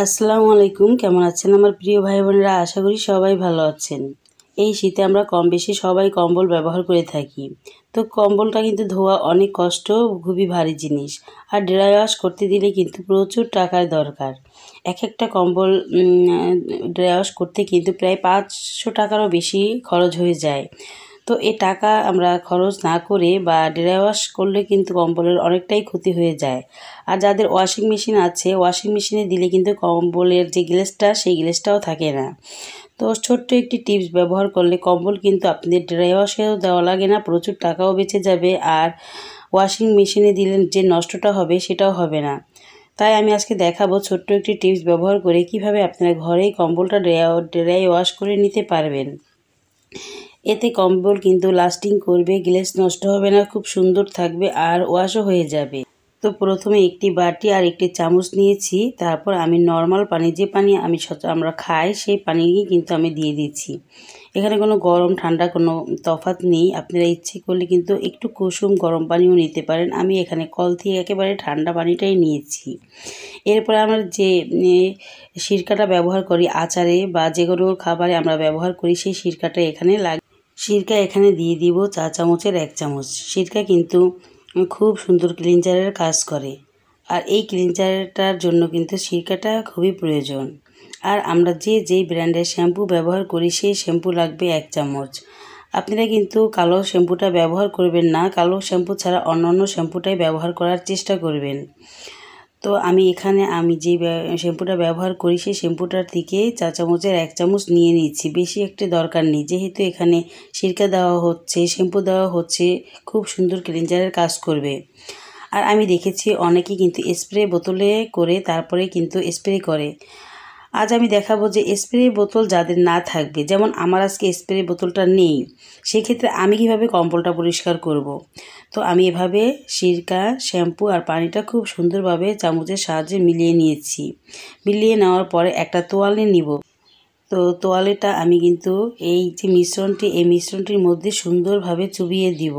আসসালামু আলাইকুম কেমন আছেন আমার প্রিয় ভাই বোনেরা আশা করি সবাই ভালো আছেন এই শীতে আমরা কম বেশি সবাই কম্বল ব্যবহার করে থাকি তো কম্বলটা কিন্তু ধোয়া অনেক কষ্ট খুবই ভারী জিনিস আর ড্রাই ওয়াশ করতে দিলে কিন্তু প্রচুর টাকার দরকার এক একটা কম্বল ড্রাই ওয়াশ করতে কিন্তু প্রায় পাঁচশো টাকারও বেশি খরচ হয়ে যায় তো এ টাকা আমরা খরচ না করে বা ড্রাই ওয়াশ করলে কিন্তু কম্বলের অনেকটাই ক্ষতি হয়ে যায় আর যাদের ওয়াশিং মেশিন আছে ওয়াশিং মেশিনে দিলে কিন্তু কম্বলের যে গ্লেসটা সেই গ্লেসটাও থাকে না তো ছোট্ট একটি টিপস ব্যবহার করলে কম্বল কিন্তু আপনাদের ড্রাই ওয়াশেও দেওয়া লাগে না প্রচুর টাকাও বেঁচে যাবে আর ওয়াশিং মেশিনে দিলে যে নষ্টটা হবে সেটাও হবে না তাই আমি আজকে দেখাবো ছোট্ট একটি টিপস ব্যবহার করে কিভাবে আপনারা ঘরেই কম্বলটা ড্রাই ওয়াশ করে নিতে পারবেন এতে কম্বল কিন্তু লাস্টিং করবে গ্লেস নষ্ট হবে না খুব সুন্দর থাকবে আর ওয়াশও হয়ে যাবে তো প্রথমে একটি বাটি আর একটি চামচ নিয়েছি তারপর আমি নর্মাল পানি যে পানি আমি আমরা খাই সেই পানি কিন্তু আমি দিয়ে দিচ্ছি এখানে কোনো গরম ঠান্ডা কোনো তফাত নেই আপনারা ইচ্ছে করলে কিন্তু একটু কুসুম গরম পানিও নিতে পারেন আমি এখানে কল থেকে একেবারে ঠান্ডা পানিটাই নিয়েছি এরপরে আমরা যে সিরকাটা ব্যবহার করি আচারে বা যে কোনো খাবারে আমরা ব্যবহার করি সেই সিরকাটা এখানে লাগে সিরকা এখানে দিয়ে দিব চা চামচের এক চামচ সিরকা কিন্তু খুব সুন্দর ক্লিনজারের কাজ করে আর এই ক্লিনজারটার জন্য কিন্তু সিরকাটা খুবই প্রয়োজন আর আমরা যে যেই ব্র্যান্ডের শ্যাম্পু ব্যবহার করি সেই শ্যাম্পু লাগবে এক চামচ আপনারা কিন্তু কালো শ্যাম্পুটা ব্যবহার করবেন না কালো শ্যাম্পু ছাড়া অন্যান্য অন্য শ্যাম্পুটাই ব্যবহার করার চেষ্টা করবেন তো আমি এখানে আমি যে শ্যাম্পুটা ব্যবহার করি সেই শ্যাম্পুটার থেকে চা চামচের এক চামচ নিয়ে নিচ্ছি বেশি একটি দরকার নেই যেহেতু এখানে সিরকা দেওয়া হচ্ছে শ্যাম্পু দেওয়া হচ্ছে খুব সুন্দর ক্লিনজারের কাজ করবে আর আমি দেখেছি অনেকে কিন্তু স্প্রে বোতলে করে তারপরে কিন্তু স্প্রে করে আজ আমি দেখাবো যে স্প্রে বোতল যাদের না থাকবে যেমন আমার আজকে স্প্রে বোতলটা নেই সেক্ষেত্রে আমি কিভাবে কম্বলটা পরিষ্কার করব। তো আমি এভাবে সিরকা শ্যাম্পু আর পানিটা খুব সুন্দরভাবে চামচের সাহায্যে মিলিয়ে নিয়েছি মিলিয়ে নেওয়ার পরে একটা তোয়ালে নিব তো তোয়ালেটা আমি কিন্তু এই যে মিশ্রণটি এই মিশ্রণটির মধ্যে সুন্দরভাবে চুবিয়ে দিব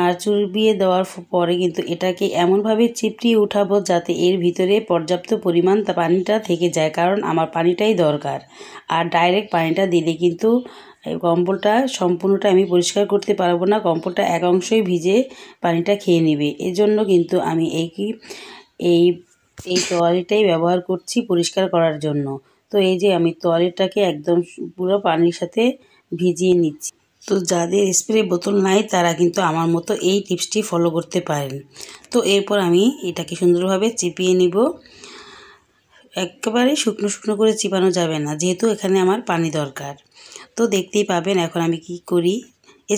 আর চুরবিয়ে দেওয়ার পরে কিন্তু এটাকে এমনভাবে চিপড়িয়ে উঠাবো যাতে এর ভিতরে পর্যাপ্ত পরিমাণ পানিটা থেকে যায় কারণ আমার পানিটাই দরকার আর ডাইরেক্ট পানিটা দিলে কিন্তু কম্বলটা সম্পূর্ণটা আমি পরিষ্কার করতে পারবো না কম্বলটা এক অংশই ভিজে পানিটা খেয়ে নেবে এজন্য কিন্তু আমি এই কি এই এই তোয়ালিটাই ব্যবহার করছি পরিষ্কার করার জন্য তো এই যে আমি তোয়ালিটাকে একদম পুরো পানির সাথে ভিজিয়ে নিচ্ছি তো যাদের স্প্রে বোতল নাই তারা কিন্তু আমার মতো এই টিপসটি ফলো করতে পারেন তো এরপর আমি এটাকে সুন্দরভাবে চিপিয়ে নিব একেবারে শুকনো শুকনো করে চিপানো যাবে না যেহেতু এখানে আমার পানি দরকার তো দেখতেই পাবেন এখন আমি কি করি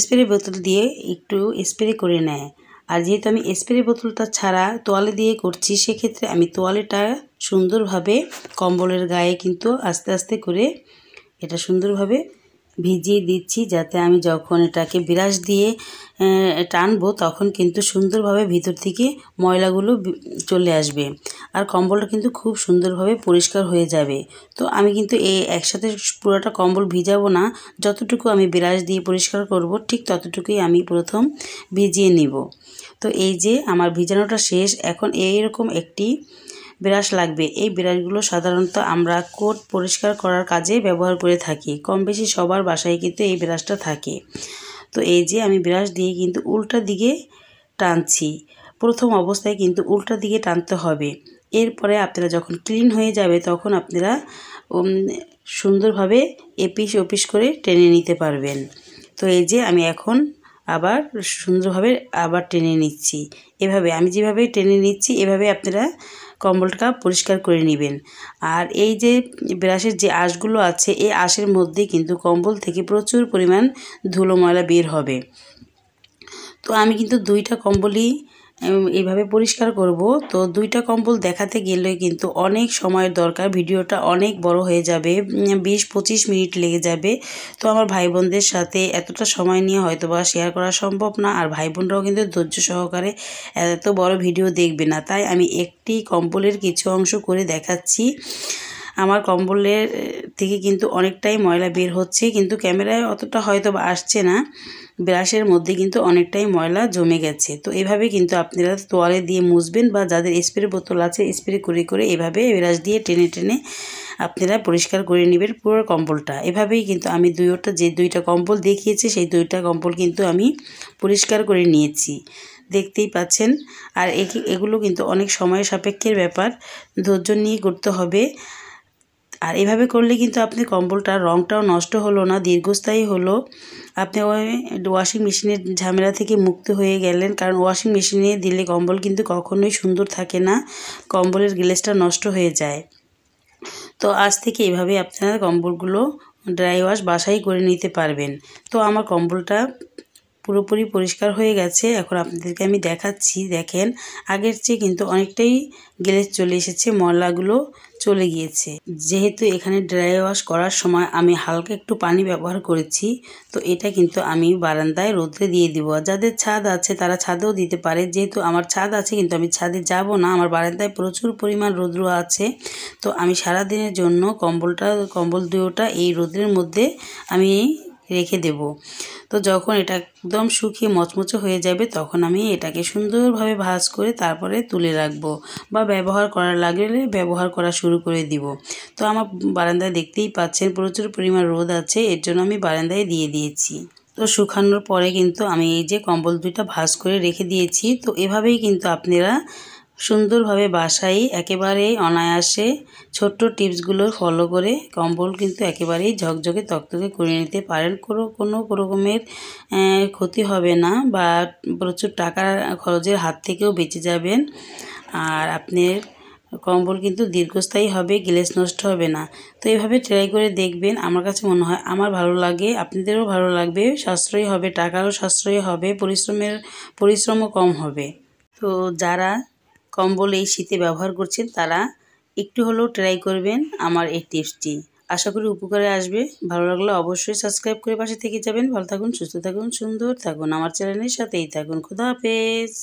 স্প্রে বোতল দিয়ে একটু স্প্রে করে নেয় আর যেহেতু আমি স্প্রে বোতলটা ছাড়া তোয়ালে দিয়ে করছি সেক্ষেত্রে আমি তোয়ালেটা সুন্দরভাবে কম্বলের গায়ে কিন্তু আস্তে আস্তে করে এটা সুন্দরভাবে ভিজিয়ে দিচ্ছি যাতে আমি যখন এটাকে ব্রাশ দিয়ে টানবো তখন কিন্তু সুন্দরভাবে ভিতর থেকে ময়লাগুলো চলে আসবে আর কম্বলটা কিন্তু খুব সুন্দরভাবে পরিষ্কার হয়ে যাবে তো আমি কিন্তু এই একসাথে পুরোটা কম্বল ভিজাবো না যতটুকু আমি ব্রাশ দিয়ে পরিষ্কার করব ঠিক ততটুকুই আমি প্রথম ভিজিয়ে নিব তো এই যে আমার ভিজানোটা শেষ এখন এইরকম একটি ব্রাশ লাগবে এই ব্রাশগুলো সাধারণত আমরা কোট পরিষ্কার করার কাজে ব্যবহার করে থাকি কম বেশি সবার বাসায় কিন্তু এই ব্রাশটা থাকে তো এই যে আমি ব্রাশ দিয়ে কিন্তু উল্টা দিকে টানছি প্রথম অবস্থায় কিন্তু উল্টা দিকে টানতে হবে এরপরে আপনারা যখন ক্লিন হয়ে যাবে তখন আপনারা সুন্দরভাবে এপিস ওপিস করে টেনে নিতে পারবেন তো এই যে আমি এখন আবার সুন্দরভাবে আবার টেনে নিচ্ছি এভাবে আমি যেভাবে টেনে নিচ্ছি এভাবে আপনারা কম্বলটা পরিষ্কার করে নেবেন আর এই যে ব্রাশের যে আঁশগুলো আছে এই আঁশের মধ্যে কিন্তু কম্বল থেকে প্রচুর পরিমাণ ধুলো ময়লা বের হবে তো আমি কিন্তু দুইটা কম্বলই এভাবে পরিষ্কার করব তো দুইটা কম্বল দেখাতে গেলে কিন্তু অনেক সময়ের দরকার ভিডিওটা অনেক বড় হয়ে যাবে বিশ পঁচিশ মিনিট লেগে যাবে তো আমার ভাই বোনদের সাথে এতটা সময় নিয়ে হয়তো বা শেয়ার করা সম্ভব না আর ভাই বোনরাও কিন্তু ধৈর্য সহকারে এত বড় ভিডিও দেখবে না তাই আমি একটি কম্বলের কিছু অংশ করে দেখাচ্ছি আমার কম্বলের থেকে কিন্তু অনেকটাই ময়লা বের হচ্ছে কিন্তু ক্যামেরায় অতটা হয়তো আসছে না ব্রাশের মধ্যে কিন্তু অনেকটাই ময়লা জমে গেছে তো এভাবে কিন্তু আপনারা তোয়ালে দিয়ে মুছবেন বা যাদের স্প্রে বোতল আছে স্প্রে করে করে এভাবে ব্রাশ দিয়ে টেনে টেনে আপনারা পরিষ্কার করে নেবেন পুরো কম্বলটা এভাবেই কিন্তু আমি দুইটা যে দুইটা কম্বল দেখিয়েছি সেই দুইটা কম্বল কিন্তু আমি পরিষ্কার করে নিয়েছি দেখতেই পাচ্ছেন আর এগুলো কিন্তু অনেক সময় সাপেক্ষের ব্যাপার ধৈর্য নিয়ে করতে হবে আর এভাবে করলে কিন্তু আপনি কম্বলটার রঙটাও নষ্ট হলো না দীর্ঘস্থায়ী হলো আপনি ওই ওয়াশিং মেশিনের ঝামেলা থেকে মুক্ত হয়ে গেলেন কারণ ওয়াশিং মেশিনে দিলে কম্বল কিন্তু কখনোই সুন্দর থাকে না কম্বলের গ্লেসটা নষ্ট হয়ে যায় তো আজ থেকে এভাবে আপনারা কম্বলগুলো ড্রাই ওয়াশ বাসাই করে নিতে পারবেন তো আমার কম্বলটা পুরোপুরি পরিষ্কার হয়ে গেছে এখন আপনাদেরকে আমি দেখাচ্ছি দেখেন আগের চেয়ে কিন্তু অনেকটাই গ্লেজ চলে এসেছে ময়লাগুলো চলে গিয়েছে যেহেতু এখানে ড্রাই ওয়াশ করার সময় আমি হালকা একটু পানি ব্যবহার করেছি তো এটা কিন্তু আমি বারান্দায় রোদ্রে দিয়ে দিব যাদের ছাদ আছে তারা ছাদেও দিতে পারে যেহেতু আমার ছাদ আছে কিন্তু আমি ছাদে যাব না আমার বারান্দায় প্রচুর পরিমাণ রোদ্র আছে তো আমি সারাদিনের জন্য কম্বলটা কম্বল দুয়োটা এই রোদ্রের মধ্যে আমি রেখে দেব তো যখন এটা একদম শুকিয়ে মচমচে হয়ে যাবে তখন আমি এটাকে সুন্দরভাবে ভাজ করে তারপরে তুলে রাখবো বা ব্যবহার করার লাগলে ব্যবহার করা শুরু করে দিব তো আমার বারান্দায় দেখতেই পাচ্ছেন প্রচুর পরিমাণ রোদ আছে এর জন্য আমি বারান্দায় দিয়ে দিয়েছি তো শুকানোর পরে কিন্তু আমি এই যে কম্বল দুইটা ভাজ করে রেখে দিয়েছি তো এভাবেই কিন্তু আপনারা সুন্দরভাবে বাসায় একেবারেই অনায়াসে ছোট্ট টিপসগুলো ফলো করে কম্বল কিন্তু একেবারেই ঝকঝকে তকতকে করে নিতে পারেন কোনো কোনো রকমের ক্ষতি হবে না বা প্রচুর টাকা খরচের হাত থেকেও বেঁচে যাবেন আর আপনার কম্বল কিন্তু দীর্ঘস্থায়ী হবে গ্লেস নষ্ট হবে না তো এভাবে ট্রাই করে দেখবেন আমার কাছে মনে হয় আমার ভালো লাগে আপনাদেরও ভালো লাগবে সাশ্রয়ী হবে টাকারও সাশ্রয়ী হবে পরিশ্রমের পরিশ্রমও কম হবে তো যারা কম্বল এই শীতে ব্যবহার করছেন তারা একটু হলেও ট্রাই করবেন আমার এই টিপসটি আশা করি উপকারে আসবে ভালো লাগলে অবশ্যই সাবস্ক্রাইব করে পাশে থেকে যাবেন ভালো থাকুন সুস্থ থাকুন সুন্দর থাকুন আমার চ্যানেলের সাথেই থাকুন খুদা হাফেজ